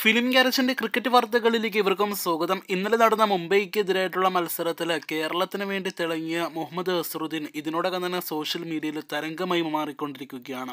film ഗ്യാരേജിന്റെ cricket വാർത്തകളിലേക്ക് ഇവർക്കും സ്വാഗതം ഇന്നലെ നടന്ന മുംബൈക്കെതിരായിട്ടുള്ള മത്സരത്തിൽ കേരളത്തിന് വേണ്ടി തിളങ്ങിയ മുഹമ്മദ് അസറുദ്ദീൻ ഇതിനോടകം തന്നെ സോഷ്യൽ മീഡിയയിൽ തരംഗമായി മാറിക്കൊണ്ടിരിക്കുകയാണ്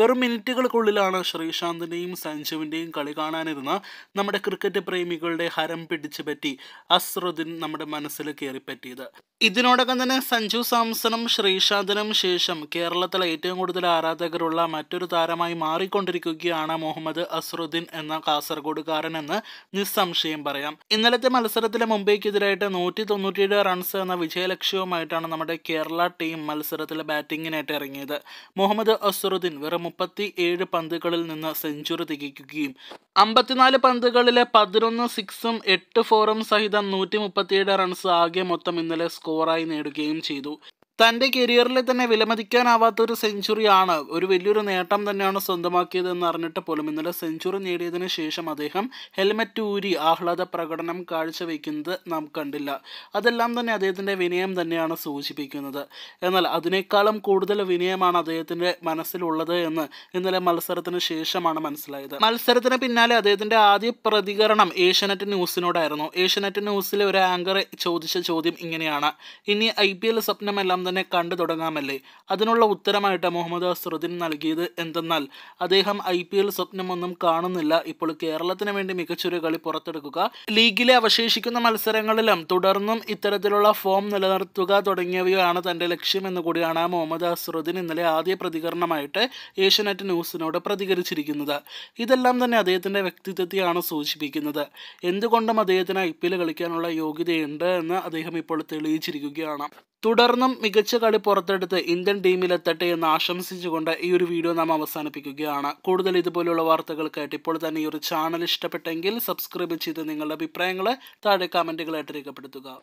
വെറും മിനിറ്റുകൾക്കുള്ളിലാണ് ശ്രീശാന്തിന്റെയും സഞ്ജുവിന്റെയും കളി കാണാനിരുന്ന നമ്മുടെ ക്രിക്കറ്റ് പ്രേമികളുടെ ഹരം പിടിച്ചു പറ്റി അസറുദ്ദീൻ നമ്മുടെ മനസ്സിൽ കയറിപ്പറ്റിയത് ഇതിനോടകം തന്നെ സഞ്ജു സാംസണും ശ്രീശാന്തിനും ശേഷം കേരളത്തിലെ ഏറ്റവും കൂടുതൽ ആരാധകരുള്ള മറ്റൊരു താരമായി മാറിക്കൊണ്ടിരിക്കുകയാണ് മുഹമ്മദ് അസറുദ്ദീൻ എന്ന കാസർഗോഡ് കൊടുക്കാരനെന്ന് നിസ്സംശയം പറയാം ഇന്നലത്തെ മത്സരത്തിലെ മുംബൈക്കെതിരായിട്ട് നൂറ്റി തൊണ്ണൂറ്റിയേഴ് റൺസ് എന്ന വിജയലക്ഷ്യവുമായിട്ടാണ് നമ്മുടെ കേരള ടീം മത്സരത്തിലെ ബാറ്റിങ്ങിനായിട്ട് ഇറങ്ങിയത് മുഹമ്മദ് അസറുദ്ദീൻ വെറും മുപ്പത്തി ഏഴ് പന്തുകളിൽ നിന്ന് സെഞ്ചുറി തികയ്ക്കുകയും അമ്പത്തിനാല് പന്തുകളിലെ പതിനൊന്ന് സിക്സും എട്ട് ഫോറും സഹിതം നൂറ്റി മുപ്പത്തിയേഴ് റൺസ് ആകെ മൊത്തം ഇന്നലെ സ്കോറായി നേടുകയും ചെയ്തു തൻ്റെ കരിയറിൽ തന്നെ വിലമതിക്കാനാവാത്ത ഒരു സെഞ്ചുറിയാണ് ഒരു വലിയൊരു നേട്ടം തന്നെയാണ് സ്വന്തമാക്കിയതെന്ന് അറിഞ്ഞിട്ട് പോലും ഇന്നലെ സെഞ്ചുറി നേടിയതിന് ശേഷം അദ്ദേഹം ഹെൽമറ്റ് ഊരി ആഹ്ലാദ പ്രകടനം കാഴ്ചവെക്കുന്നത് നാം കണ്ടില്ല അതെല്ലാം തന്നെ അദ്ദേഹത്തിൻ്റെ വിനയം തന്നെയാണ് സൂചിപ്പിക്കുന്നത് എന്നാൽ അതിനേക്കാളും കൂടുതൽ വിനയമാണ് അദ്ദേഹത്തിൻ്റെ മനസ്സിലുള്ളത് എന്ന് ഇന്നലെ മത്സരത്തിന് ശേഷമാണ് മനസ്സിലായത് മത്സരത്തിന് പിന്നാലെ അദ്ദേഹത്തിൻ്റെ ആദ്യ പ്രതികരണം ഏഷ്യനെറ്റ് ന്യൂസിനോടായിരുന്നു ഏഷ്യനെറ്റ് ന്യൂസിലെ ഒരു ആങ്കർ ചോദിച്ച ചോദ്യം ഇങ്ങനെയാണ് ഇനി ഐ പി എൽ സ്വപ്നമെല്ലാം തന്നെ കണ്ടു തുടങ്ങാമല്ലേ അതിനുള്ള ഉത്തരമായിട്ട് മുഹമ്മദ് അസ്രുദ്ദീൻ നൽകിയത് എന്തെന്നാൽ അദ്ദേഹം ഐ പി എൽ സ്വപ്നമൊന്നും കാണുന്നില്ല ഇപ്പോൾ കേരളത്തിന് വേണ്ടി മികച്ചൊരു കളി പുറത്തെടുക്കുക ലീഗിലെ അവശേഷിക്കുന്ന മത്സരങ്ങളിലും തുടർന്നും ഇത്തരത്തിലുള്ള ഫോം നിലനിർത്തുക തുടങ്ങിയവയാണ് തൻ്റെ ലക്ഷ്യമെന്ന് കൂടിയാണ് മുഹമ്മദ് അസ്രുദ്ദീൻ ഇന്നലെ ആദ്യ പ്രതികരണമായിട്ട് ഏഷ്യനെറ്റ് ന്യൂസിനോട് പ്രതികരിച്ചിരിക്കുന്നത് ഇതെല്ലാം തന്നെ അദ്ദേഹത്തിൻ്റെ വ്യക്തിത്വത്തെയാണ് സൂചിപ്പിക്കുന്നത് എന്തുകൊണ്ടും അദ്ദേഹത്തിന് ഐ പി എൽ കളിക്കാനുള്ള യോഗ്യതയുണ്ട് എന്ന് അദ്ദേഹം ഇപ്പോൾ തെളിയിച്ചിരിക്കുകയാണ് തുടർന്നും മികച്ച കളി പുറത്തെടുത്ത് ഇന്ത്യൻ ടീമിലെത്തട്ടെ എന്ന് ആശംസിച്ചുകൊണ്ട് ഈ ഒരു വീഡിയോ നാം അവസാനിപ്പിക്കുകയാണ് കൂടുതൽ ഇതുപോലുള്ള വാർത്തകൾക്കായിട്ട് ഇപ്പോൾ തന്നെ ഈ ഒരു ചാനൽ ഇഷ്ടപ്പെട്ടെങ്കിൽ സബ്സ്ക്രൈബ് ചെയ്ത് നിങ്ങളുടെ അഭിപ്രായങ്ങൾ താഴെ കമൻറ്റുകളായിട്ട് രേഖപ്പെടുത്തുക